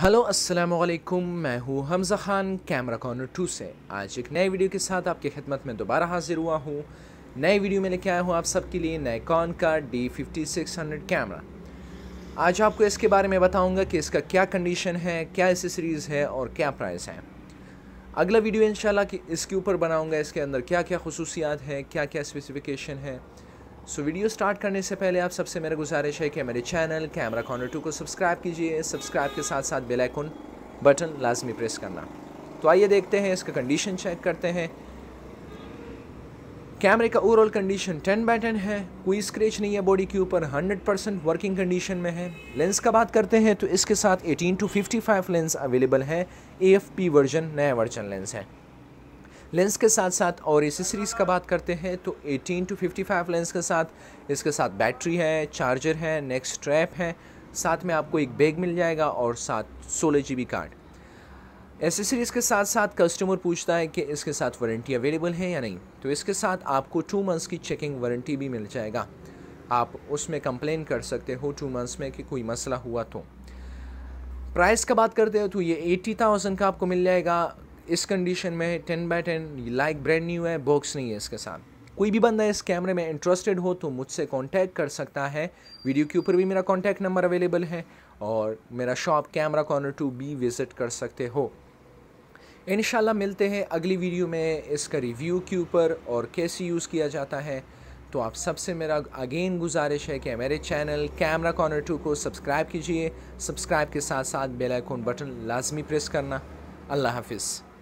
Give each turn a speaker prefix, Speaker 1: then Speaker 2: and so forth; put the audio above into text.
Speaker 1: hello अस्सलाम वालेकुम मैं हूँ Hamza Khan camera corner two से आज एक नए वीडियो के साथ आपकी खिदमत में दोबारा हाज़िर हुआ हूँ नए वीडियो में लेके आया हूँ आप सबके लिए नए कॉन का D fifty six hundred camera आज आपको इसके बारे में बताऊँगा कि इसका क्या कंडीशन है क्या एसेसरीज़ है और क्या प्राइस है अगला वीडियो इन कि इसके ऊपर बनाऊँगा इसके अंदर क्या क्या खसूसियात हैं क्या क्या स्पेसिफिकेशन है सो so, वीडियो स्टार्ट करने से पहले आप सबसे मेरा गुजारिश है कि मेरे चैनल कैमरा कॉर्नर टू को सब्सक्राइब कीजिए सब्सक्राइब के साथ साथ बेल आइकन बटन लाजमी प्रेस करना तो आइए देखते हैं इसका कंडीशन चेक करते हैं कैमरे का ओवरऑल कंडीशन 10 बाय 10 है कोई स्क्रेच नहीं है बॉडी के ऊपर 100 परसेंट वर्किंग कंडीशन में है लेंस का बात करते हैं तो इसके साथ 18 टू 55 लेंस अवेलेबल है एएफपी वर्जन नया वर्जन लेंस है लेंस के साथ साथ और एसेसरीज़ सीरीज़ का बात करते हैं तो 18 टू 55 लेंस के साथ इसके साथ बैटरी है चार्जर है नेक्स्ट स्ट्रैप है साथ में आपको एक बैग मिल जाएगा और साथ सोलह जी कार्ड एसेसरीज़ के साथ साथ कस्टमर पूछता है कि इसके साथ वारंटी अवेलेबल है या नहीं तो इसके साथ आपको टू मंथ्स की चेकिंग वारंटी भी मिल जाएगा आप उसमें कंप्लेन कर सकते हो टू मंथ्स में कि कोई मसला हुआ तो प्राइस का बात करते हो तो ये 80,000 थाउजेंड का आपको मिल जाएगा इस कंडीशन में ten by ten like brand new है बॉक्स नहीं है इसके साथ कोई भी बंदा इस कैमरे में इंटरेस्टेड हो तो मुझसे कांटेक्ट कर सकता है वीडियो के ऊपर भी मेरा कांटेक्ट नंबर अवेलेबल है और मेरा शॉप कैमरा कॉर्नर टू भी विज़िट कर सकते हो इन मिलते हैं अगली वीडियो में इसका रिव्यू के ऊपर और कैसे यूज़ किया जाता है तो आप सबसे मेरा अगेन गुजारिश है कि मेरे चैनल कैमरा कॉर्नर टू को सब्सक्राइब कीजिए सब्सक्राइब के साथ साथ बेल आइकॉन बटन लाजमी प्रेस करना अल्लाह हाफिज़